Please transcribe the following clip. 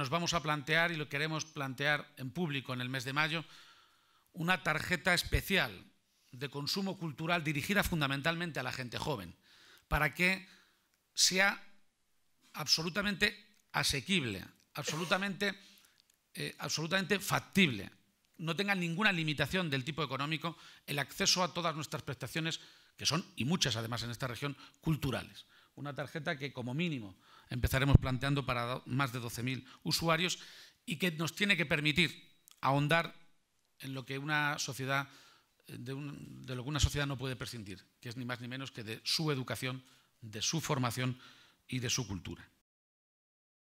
nos vamos a plantear, y lo queremos plantear en público en el mes de mayo, una tarjeta especial de consumo cultural dirigida fundamentalmente a la gente joven, para que sea absolutamente asequible, absolutamente, eh, factible, no tenga ninguna limitación del tipo económico el acceso a todas nuestras prestaciones, que son, y muchas además en esta región, culturales. Una tarjeta que como mínimo empezaremos planteando para más de 12.000 usuarios y que nos tiene que permitir ahondar en lo que una sociedad eh, de, lo que una sociedad no puede prescindir, que es ni más ni menos que de su educación, de su formación y de su cultura.